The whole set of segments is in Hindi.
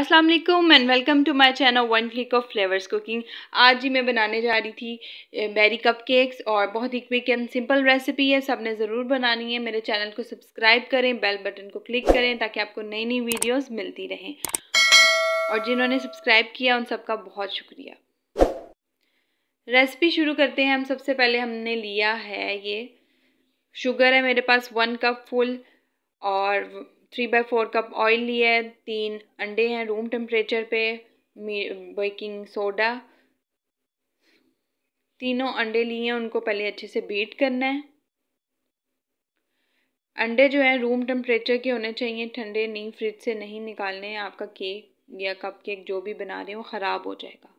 अस्सलाम वालेकुम and welcome to my channel one click of flavours cooking आज जी मैं बनाने जा रही थी बेरी कप केक्स और बहुत ही क्विक एंड सिंपल रेसिपी है सब ने ज़रूर बनानी है मेरे चैनल को सब्सक्राइब करें बेल बटन को क्लिक करें ताकि आपको नई नई वीडियोस मिलती रहें और जिन्होंने सब्सक्राइब किया उन सबका बहुत शुक्रिया रेसिपी शुरू करते हैं हम सबसे पहले हमने लिया है ये शुगर है मेरे पास वन कप फुल और three by four cup oil लिया है तीन अंडे हैं रूम टेम्परेचर पे बेकिंग सोडा तीनों अंडे लिए हैं उनको पहले अच्छे से बीट करना है अंडे जो है रूम टेम्परेचर के होने चाहिए ठंडे नहीं फ्रिज से नहीं निकालने हैं आपका केक या कप केक जो भी बना रहे हो ख़राब हो जाएगा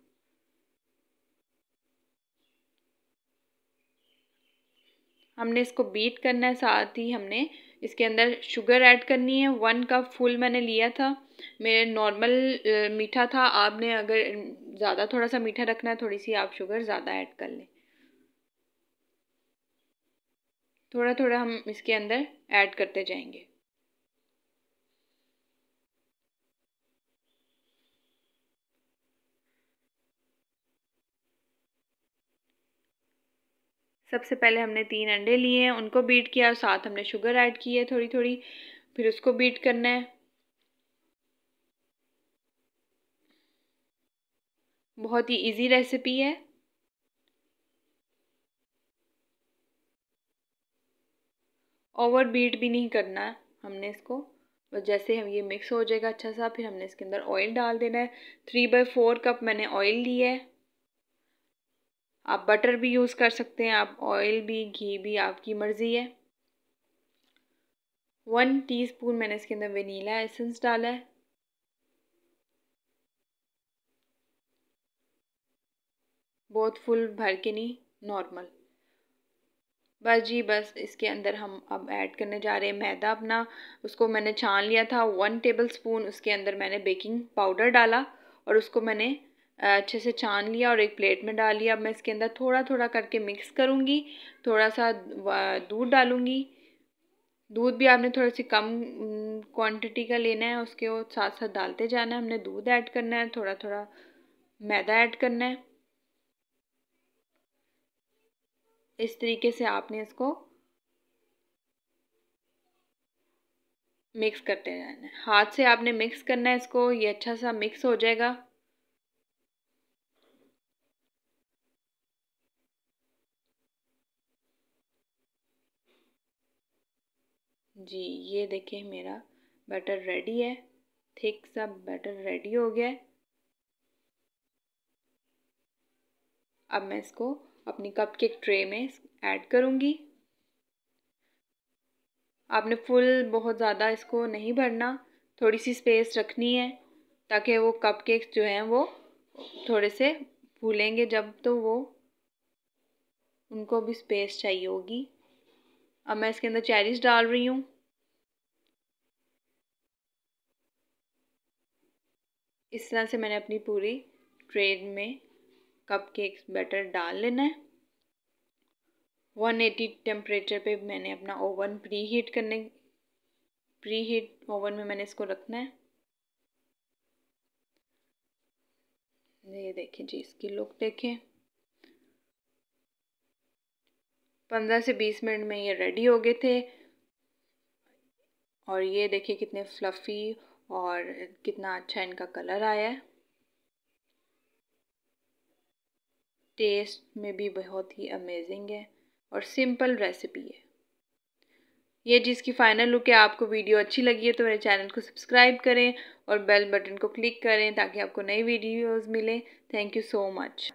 हमने इसको बीट करना है साथ ही हमने इसके अंदर शुगर ऐड करनी है वन कप फुल मैंने लिया था मेरे नॉर्मल मीठा था आपने अगर ज़्यादा थोड़ा सा मीठा रखना है थोड़ी सी आप शुगर ज़्यादा ऐड कर लें थोड़ा थोड़ा हम इसके अंदर ऐड करते जाएंगे सबसे पहले हमने तीन अंडे लिए हैं उनको बीट किया और साथ हमने शुगर ऐड की है थोड़ी थोड़ी फिर उसको बीट करना है बहुत ही इजी रेसिपी है ओवर बीट भी नहीं करना है हमने इसको और जैसे हम ये मिक्स हो जाएगा अच्छा सा फिर हमने इसके अंदर ऑयल डाल देना है थ्री बाई फोर कप मैंने ऑयल लिया है आप बटर भी यूज़ कर सकते हैं आप ऑयल भी घी भी आपकी मर्ज़ी है वन टीस्पून मैंने इसके अंदर वनीला एसेंस डाला है बहुत फुल भर के नहीं नॉर्मल बस जी बस इसके अंदर हम अब ऐड करने जा रहे हैं मैदा अपना उसको मैंने छान लिया था वन टेबल स्पून उसके अंदर मैंने बेकिंग पाउडर डाला और उसको मैंने अच्छे से छान लिया और एक प्लेट में डाल लिया अब मैं इसके अंदर थोड़ा थोड़ा करके मिक्स करूँगी थोड़ा सा दूध डालूँगी दूध भी आपने थोड़ा सी कम क्वांटिटी का लेना है उसके वो साथ साथ डालते जाना है हमने दूध ऐड करना है थोड़ा थोड़ा मैदा ऐड करना है इस तरीके से आपने इसको मिक्स करते जाना है हाथ से आपने मिक्स करना है इसको ये अच्छा सा मिक्स हो जाएगा जी ये देखिए मेरा बैटर रेडी है थिक सा बैटर रेडी हो गया है अब मैं इसको अपनी कप के ट्रे में ऐड करूँगी आपने फुल बहुत ज़्यादा इसको नहीं भरना थोड़ी सी स्पेस रखनी है ताकि वो कप केक जो हैं वो थोड़े से फूलेंगे जब तो वो उनको भी स्पेस चाहिए होगी अब मैं इसके अंदर चेरीज डाल रही हूँ इस तरह से मैंने अपनी पूरी ट्रेन में कप केक्स बैटर डाल लेना है 180 टेम्परेचर पर मैंने अपना ओवन प्री हीट करने प्री हीट ओवन में मैंने इसको रखना है ये देखें जी इसकी लुक देखें पंद्रह से बीस मिनट में ये रेडी हो गए थे और ये देखिए कितने फ्लफ़ी और कितना अच्छा इनका कलर आया है टेस्ट में भी बहुत ही अमेजिंग है और सिंपल रेसिपी है ये जिसकी फ़ाइनल लुक है आपको वीडियो अच्छी लगी है तो मेरे चैनल को सब्सक्राइब करें और बेल बटन को क्लिक करें ताकि आपको नई वीडियोस मिलें थैंक यू सो मच